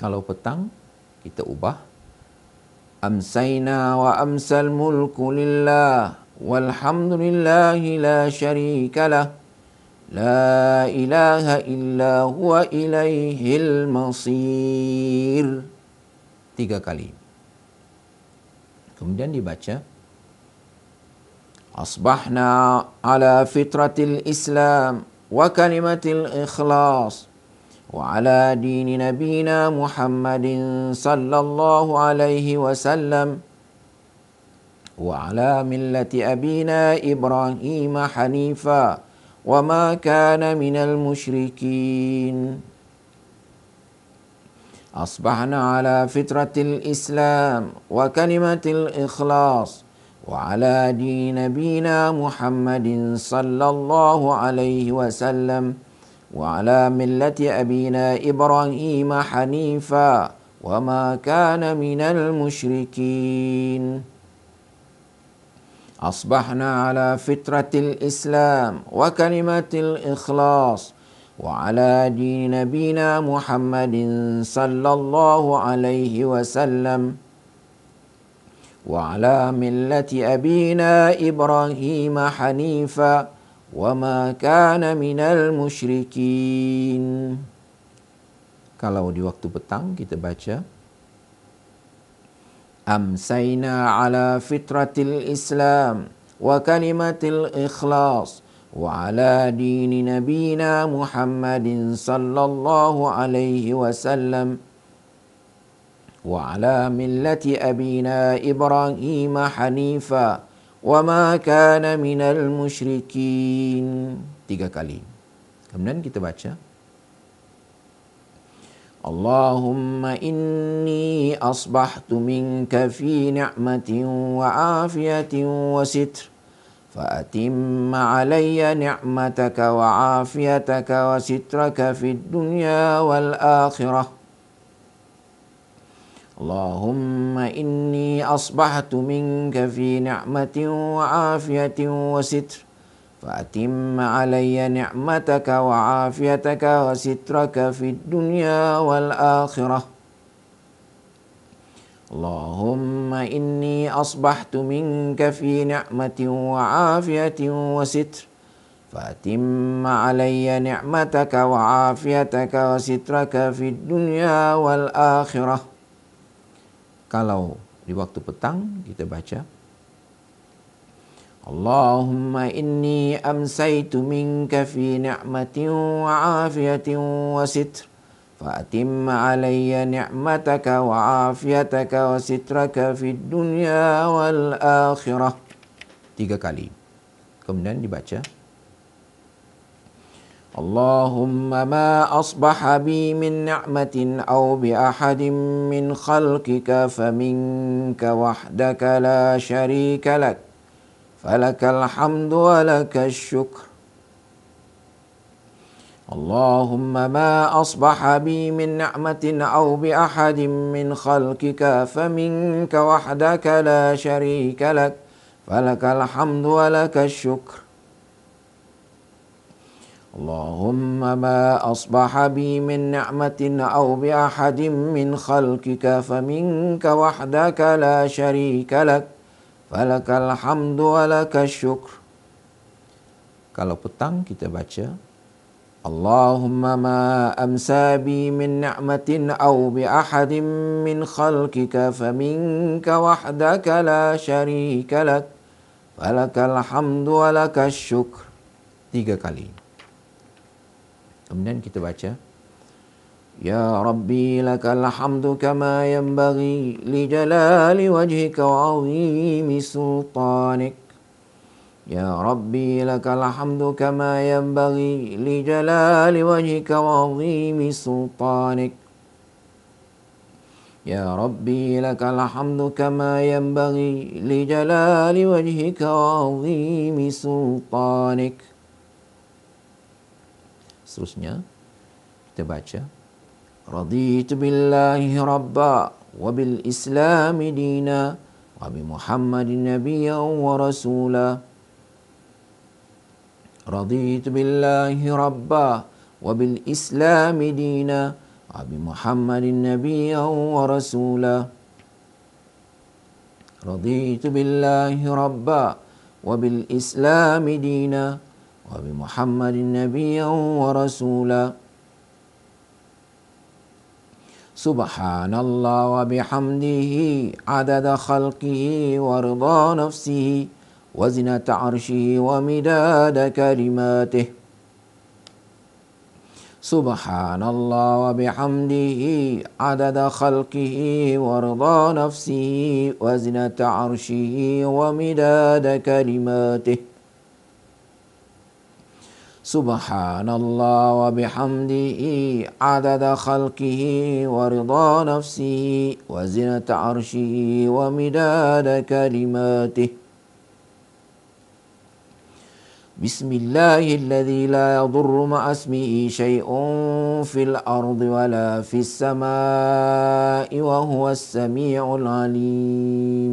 kalau petang kita ubah amsayna wa amsal mulku lillah walhamdulillahi la syarika lah la ilaha illa huwa ilaihil masir tiga kali kemudian dibaca asbahna ala fitratil islam wa kalimatil ikhlas وعلى دين نبينا محمد صلى الله عليه وسلم وعلى ملة أبينا إبراهيم حنيفا وما كان من المشركين أصبحنا على فطرة الإسلام وكلمة الإخلاص وعلى دين نبينا محمد صلى الله عليه وسلم وعلى ملة أبينا إبراهيم حنيفا وما كان من المشركين أصبحنا على فطرة الإسلام وكلمة الإخلاص وعلى دين نبينا محمد صلى الله عليه وسلم وعلى ملة أبينا إبراهيم حنيفاً وما كان من المشركين kalau di waktu petang kita baca أمسينا على فطرة الإسلام وكلمة الإخلاص وعلى دين نبينا محمد صلى الله عليه وسلم وعلى ملة أبينا إبراهيم حنيفاً wama kana minal musyrikin tiga kali kemudian kita baca اللهم إني أصبحت منك في نعمة وعافية وستر فأتم علي نعمتك وعافيتك وسترك في الدنيا والآخرة اللهم إني أصبحت منك في نعمة وعافية وستر فأتم علي نعمتك وعافيتك وسترك في الدنيا والآخرة اللهم إني أصبحت منك في نعمة وعافية وستر فأتم علي نعمتك وعافيتك وسترك في الدنيا والآخرة kalau di waktu petang kita baca Allahumma inni amsaytu minka fi ni'matin wa 'afiyatin wa sitr fa atim 'alayya ni'mataka wa 'afiyataka wa sitraka fi dunya wal akhirah tiga kali kemudian dibaca اللهم ما أصبح بي من نعمة أو بأحد من خلقك فمنك وحدك لا شريك لك فلك الحمد ولك الشكر اللهم ما أصبح بي من نعمة أو بأحد من خلقك فمنك وحدك لا شريك لك فلك الحمد ولك الشكر اللهم ما أصبح بي من نعمة أو بأحد من خلقك فمنك وحدك لا شريك لك فلك الحمد ولك الشكر Kalau petang kita baca Allahumma ma amsa bi min ni'matin aw bi ahadin min khalqika faminka wahdaka la syarika lak falakal hamdu wa lakal syukr tiga kali Kemudian kita baca يا ربي لك الحمد كما ينبغي لجلال وجهك وعظيم سلطانك يا ربي لك الحمد كما ينبغي لجلال وجهك وعظيم سلطانك يا ربي لك الحمد كما ينبغي لجلال وجهك وعظيم سلطانك seterusnya kita baca raditu billahi rabba wa bil islam dina wa bi muhammadin nabiyya wa rasula raditu billahi rabba wa bil islam dina wa bi muhammadin nabiyya wa rasula raditu billahi rabba wa bil islam دينا وبمحمد نبيا ورسولا سبحان الله وبحمده عدد خلقه ورضا نفسه وزنة عرشه ومداد كلماته سبحان الله وبحمده عدد خلقه ورضا نفسه وزنة عرشه ومداد كلماته سبحان الله وبحمده عدد خلقه ورضا نفسه وزنة عرشه ومداد كلماته بسم الله الذي لا يضر مع اسمه شيء في الأرض ولا في السماء وهو السميع العليم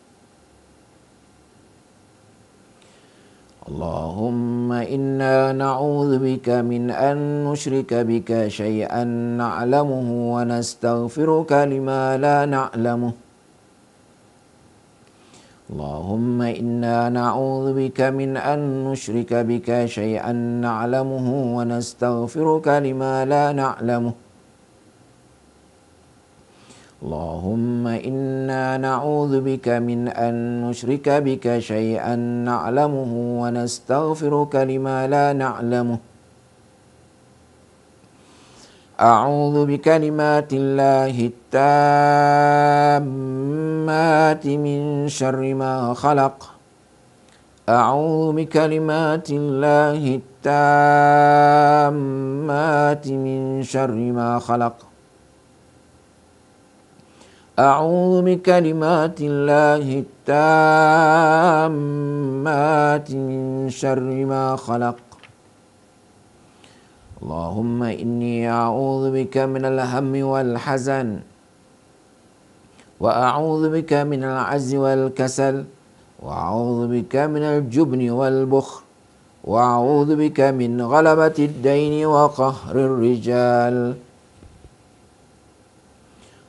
اللهم إنا نعوذ بك من أن نشرك بك شيئا نعلمه ونستغفرك لما لا نعلمه اللهم إنا نعوذ بك من أن نشرك بك شيئا نعلمه ونستغفرك لما لا نعلمه اللهم إنا نعوذ بك من أن نشرك بك شيئا نعلمه ونستغفرك لما لا نعلمه أعوذ بكلمات الله التامات من شر ما خلق أعوذ بكلمات الله التامات من شر ما خلق أعوذ بكلمات الله التامات من شر ما خلق اللهم إني أعوذ بك من الهم والحزن وأعوذ بك من العجز والكسل وأعوذ بك من الجبن والبخل وأعوذ بك من غلبة الدين وقهر الرجال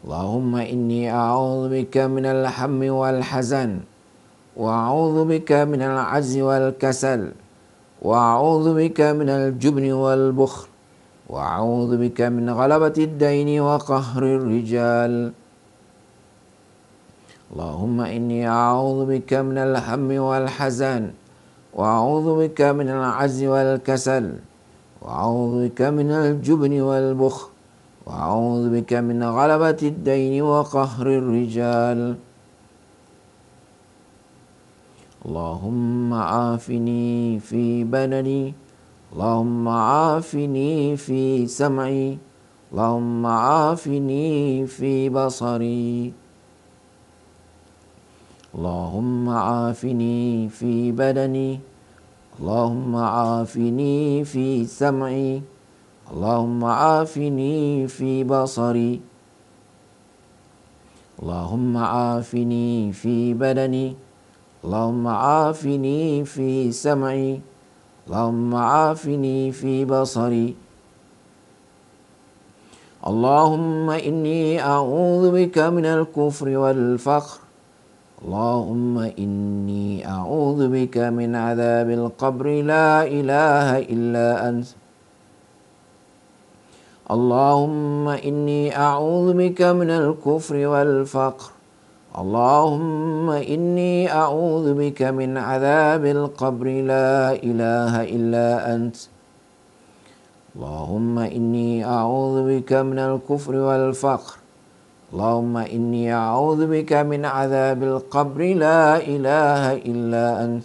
اللهم إني أعوذ بك من الهم والحزن وأعوذ بك من العجز والكسل وأعوذ بك من الجبن والبخل وأعوذ بك من غلبة الدين وقهر الرجال اللهم إني أعوذ بك من الهم والحزن وأعوذ بك من العجز والكسل وأعوذ بك من الجبن والبخل وأعوذ بك من غلبة الدين وقهر الرجال اللهم عافني في بدني اللهم عافني في سمعي اللهم عافني في بصري اللهم عافني في بدني اللهم عافني في سمعي اللهم عافني في بصري اللهم عافني في بدني اللهم عافني في سمعي اللهم عافني في بصري اللهم إني أعوذ بك من الكفر والفخر اللهم إني أعوذ بك من عذاب القبر لا إله إلا أنت اللهم إني أعوذ بك من الكفر والفقر اللهم إني أعوذ بك من عذاب القبر لا إله إلا أنت اللهم إني أعوذ بك من الكفر والفقر اللهم إني أعوذ بك من عذاب القبر لا إله إلا أنت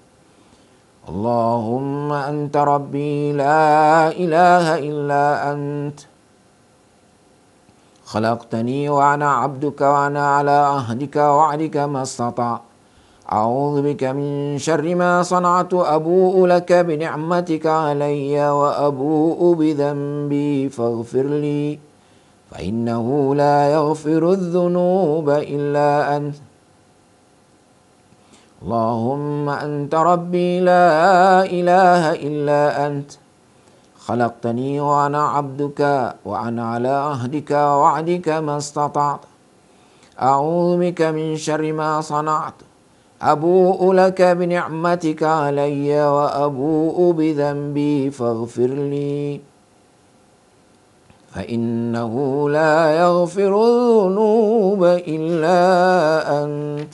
اللهم أنت ربي لا إله إلا أنت خلقتني وأنا عبدك وأنا على عهدك وعدك ما استطعت أعوذ بك من شر ما صنعت أبوء لك بنعمتك علي وأبوء بذنبي فاغفر لي فإنه لا يغفر الذنوب إلا أنت اللهم أنت ربي لا إله إلا أنت خلقتني وأنا عبدك وأنا على عهدك وعدك ما استطعت أعوذ بك من شر ما صنعت أبوء لك بنعمتك علي وأبوء بذنبي فاغفر لي فإنه لا يغفر الذنوب إلا أنت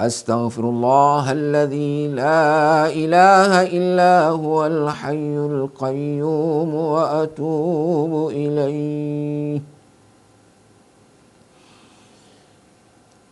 أستغفر الله الذي لا إله إلا هو الحي القيوم وأتوب إليه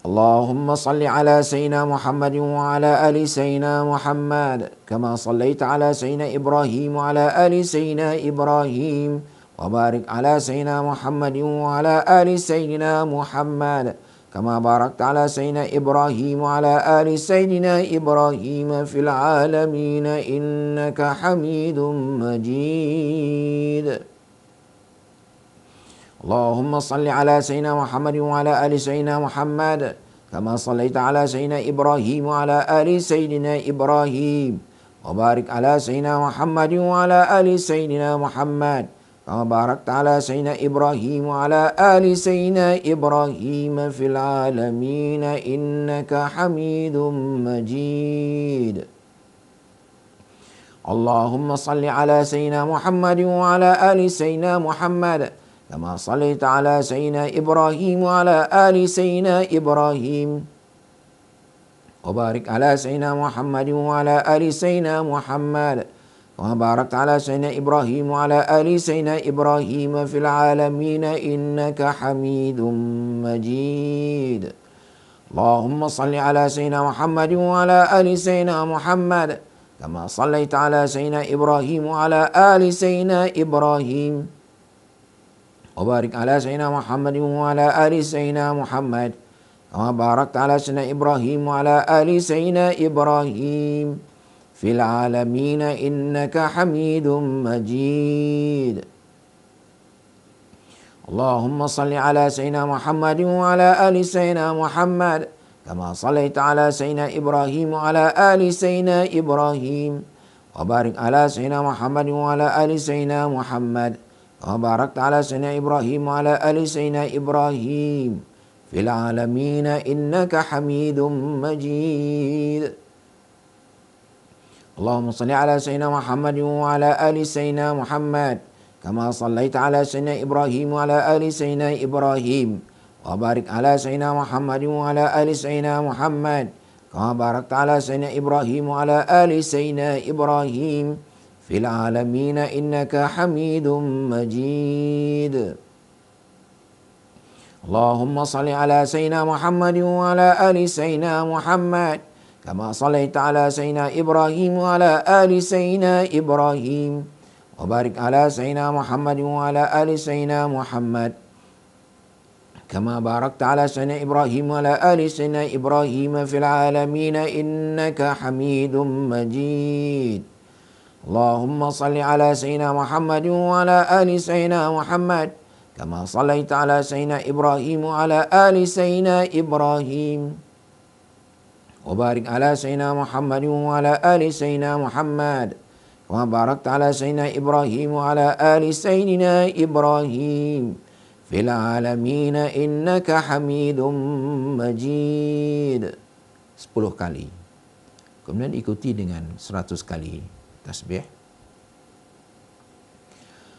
اللهم صل على سيدنا محمد وعلى آل سيدنا محمد كما صليت على سيدنا إبراهيم وعلى آل سيدنا إبراهيم وبارك على سيدنا محمد وعلى آل سيدنا محمد كما باركت على سيدنا إبراهيم وعلى آل سيدنا إبراهيم في العالمين إنك حميد مجيد اللهم صل على سيدنا محمد وعلى آل سيدنا محمد كما صليت على سيدنا إبراهيم وعلى آل سيدنا إبراهيم وبارك على سيدنا محمد وعلى آل سيدنا محمد وباركت على سيدنا إبراهيم وعلى آل سيدنا إبراهيم في العالمين إنك حميد مجيد اللهم صل على سيدنا محمد وعلى آل سيدنا محمد كما صليت على سيدنا إبراهيم وعلى آل سيدنا إبراهيم وبارك على سيدنا محمد وعلى آل سيدنا محمد وباركت على سيدنا إبراهيم وعلى آل سيدنا إبراهيم في العالمين إنك حميد مجيد اللهم صل على سيدنا محمد وعلى آل سيدنا محمد كما صليت على سيدنا إبراهيم وعلى آل سيدنا إبراهيم وبارك على سيدنا محمد وعلى آل سيدنا محمد وبارك على سيدنا إبراهيم وعلى آل سيدنا إبراهيم في العالمين إنك حميد مجيد اللهم صل على سيدنا محمد وعلى آل سيدنا محمد كما صليت على سيدنا إبراهيم وعلى آل سيدنا إبراهيم وبارك على سيدنا محمد وعلى آل سيدنا محمد كما باركت على سيدنا إبراهيم وعلى آل سيدنا إبراهيم في العالمين إنك حميد مجيد اللهم صل على سيدنا محمد وعلى آل سيدنا محمد كما صليت على سيدنا إبراهيم وعلى آل سيدنا إبراهيم وبارك على سيدنا محمد وعلى آل سيدنا محمد كما باركت على سيدنا إبراهيم وعلى آل سيدنا إبراهيم في العالمين إنك حميد مجيد اللهم صل على سيدنا محمد وعلى آل سيدنا محمد كما صليت على سيدنا إبراهيم وعلى آل سيدنا إبراهيم وبارك على سيدنا محمد وعلى آل سيدنا محمد كما باركت على سيدنا إبراهيم وعلى آل سيدنا إبراهيم في العالمين إنك حميد مجيد اللهم صل على سيدنا محمد وعلى آل سيدنا محمد كما صليت على سيدنا إبراهيم وعلى آل سيدنا إبراهيم وبارك على سيدنا محمد وعلى آل سيدنا محمد وباركت على سيدنا إبراهيم وعلى آل سيدنا إبراهيم في العالمين إنك حميد مجيد 10 kali. Kemudian ikuti dengan 100 kali tasbih.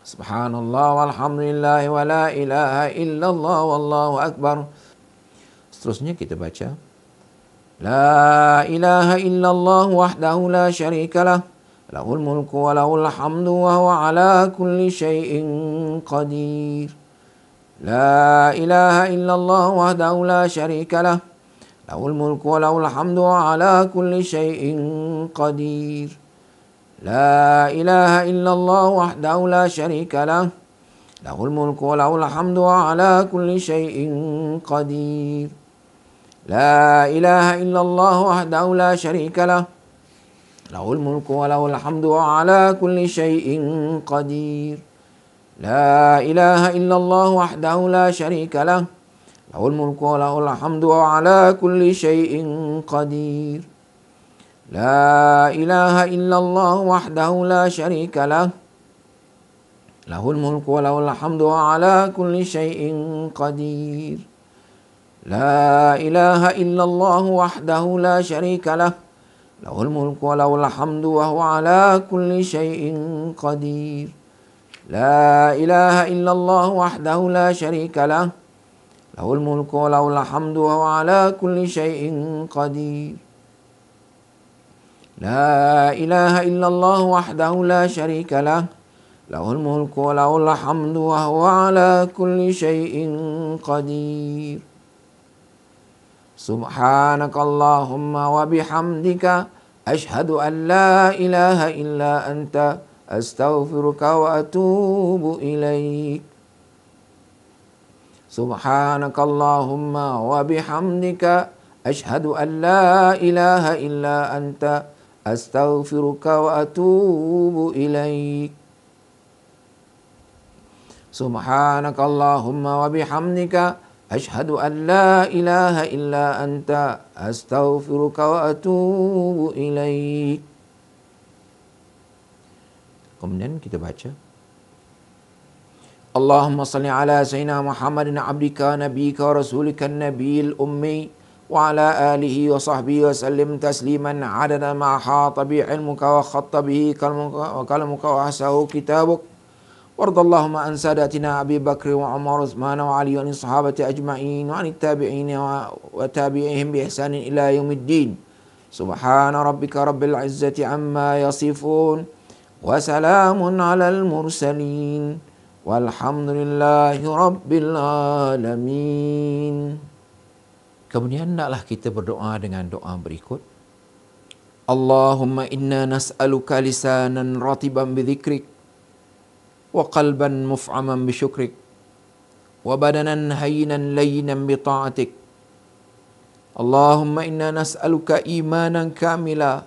سبحان الله والحمد لله ولا إله إلا الله والله أكبر Seterusnya kita baca لا إله إلا الله وحده لا شريك له له الملك وله الحمد وهو على كل شيء قدير لا إله إلا الله وحده لا شريك له له الملك وله الحمد وعلى كل شيء قدير لا إله إلا الله وحده لا شريك له له الملك وله الحمد وعلى كل شيء قدير لا إله إلا الله وحده لا شريك له له الملك وله الحمد وعلى كل شيء قدير لا إله إلا الله وحده لا شريك له له الملك وله الحمد وعلى كل شيء قدير لا إله إلا الله وحده لا شريك له له الملك وله الحمد وعلى كل شيء قدير لا إله إلا الله وحده لا شريك له له الملك وله الحمد وهو على كل شيء قدير لا إله إلا الله وحده لا شريك له له الملك وله الحمد وهو على كل شيء قدير لا إله إلا الله وحده لا شريك له له الملك وله الحمد وهو على كل شيء قدير سبحانك اللهم وبحمدك أشهد أن لا إله إلا أنت أستغفرك وأتوب إليك سبحانك اللهم وبحمدك أشهد أن لا إله إلا أنت أستغفرك وأتوب إليك سبحانك اللهم وبحمدك أشهد أن لا إله إلا أنت أستغفرك وأتوب إليك Kemudian kita baca salli ala على سيدنا محمد عبدك نبيك rasulika nabiyil ummi وعلى آله وصحبه وسلم تسليما عدد ما حاط به علمك وخط به كلمك وأحسه كتابك وارض اللهم عن ساداتنا أبي بكر وعمر وعثمان وعلي وعن الصحابة أجمعين وعن التابعين وتابعيهم بإحسان إلى يوم الدين سبحان ربك رب العزة عما يصفون وسلام على المرسلين والحمد لله رب العالمين Kemudian hendaklah kita berdoa dengan doa berikut. Allahumma inna nas'aluka lisanan ratiban bi dhikrik wa qalban muf'aman bi syukrik wa badanan hayinan layinan bi ta'atik. Allahumma inna nas'aluka imanan kamila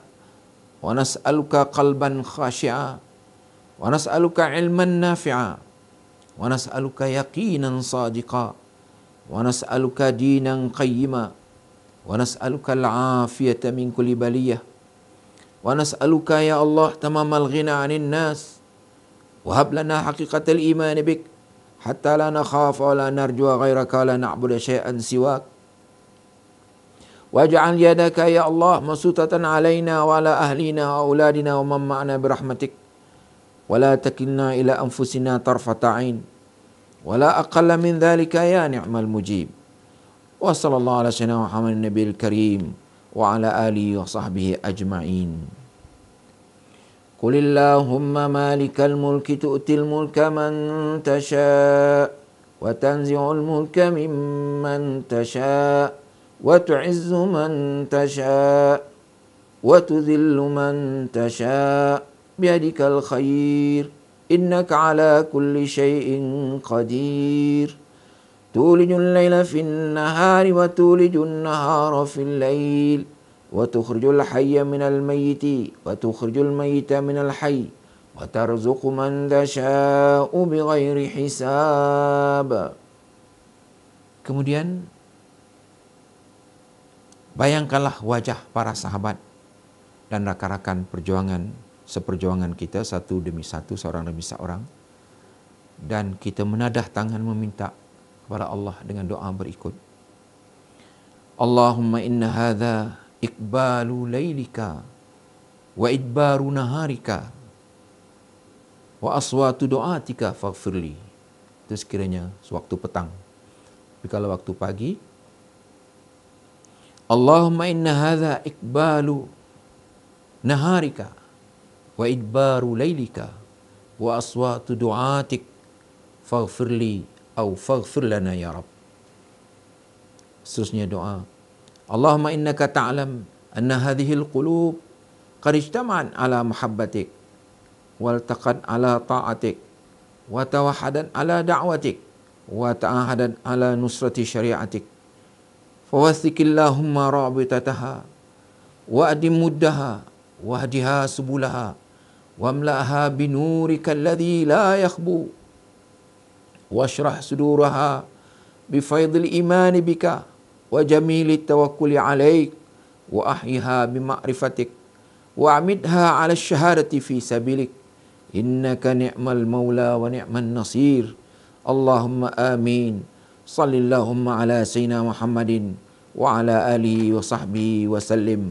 wa nas'aluka qalban khashi'a wa nas'aluka ilman nafi'a wa nas'aluka yaqinan sadiqa. ونسألك دينا قيما ونسألك العافية من كل بلية ونسألك يا الله تمام الغنى عن الناس وهب لنا حقيقة الإيمان بك حتى لا نخاف ولا نرجو غيرك ولا نعبد شيئا سواك واجعل يدك يا الله مسوطة علينا وعلى أهلنا وأولادنا ومن معنا برحمتك ولا تكلنا إلى أنفسنا طرفة عين ولا أقل من ذلك يا نعم المجيب وصلى الله على سيدنا محمد النبي الكريم وعلى آله وصحبه أجمعين قل اللهم مالك الملك تؤتي الملك من تشاء وتنزع الملك ممن تشاء وتعز من تشاء وتذل من تشاء بيدك الخير إنك على كل شيء قدير تولج الليل في النهار وتولج النهار في الليل وتخرج الحي من الميت وتخرج الميت من الحي وترزق من تشاء بغير حساب Kemudian bayangkanlah wajah para sahabat dan rakan-rakan perjuangan seperjuangan kita satu demi satu, seorang demi seorang. Dan kita menadah tangan meminta kepada Allah dengan doa berikut. Allahumma inna hadha iqbalu laylika wa idbaru naharika wa aswatu doatika faghfirli. Itu sekiranya sewaktu petang. Tapi kalau waktu pagi, Allahumma inna hadha iqbalu naharika. وإدبار ليلك وأصوات دعاتك فاغفر لي أو فاغفر لنا يا رب Seterusnya doa Allahumma innaka ta'lam anna hadhihi al-qulub qad ijtama'at ala mahabbatik wal taqad ala ta'atik wa tawahhadat ala da'watik wa ta'ahadat ala nusrati syari'atik fawathiq Allahumma rabitataha wa adim muddaha wa hadiha subulaha واملأها بنورك الذي لا يخبو واشرح صدورها بفيض الإيمان بك وجميل التوكل عليك وأحيها بمعرفتك وأعمدها على الشهادة في سبيلك إنك نعم المولى ونعم النصير اللهم آمين صل اللهم على سيدنا محمد وعلى آله وصحبه وسلم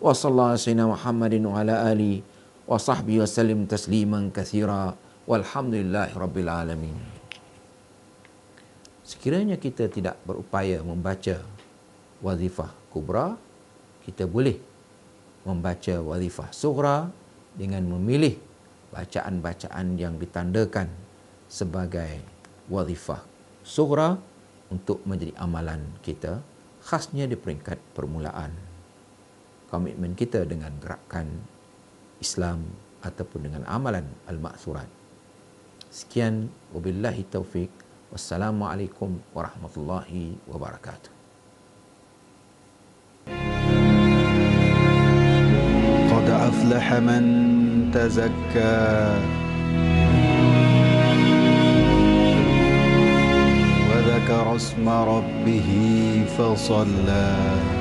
وصلى على سيدنا محمد وعلى آله wa sahbihi wasallim tasliman katsira walhamdulillahi rabbil alamin sekiranya kita tidak berupaya membaca wazifah kubra kita boleh membaca wazifah sughra dengan memilih bacaan-bacaan yang ditandakan sebagai wazifah sughra untuk menjadi amalan kita khasnya di peringkat permulaan komitmen kita dengan gerakan Islam ataupun dengan amalan al-ma'thurat. Sekian wabillahi taufik. Wassalamualaikum warahmatullahi wabarakatuh. Qad man tazakka wa تزكى isma rabbih fa sallaa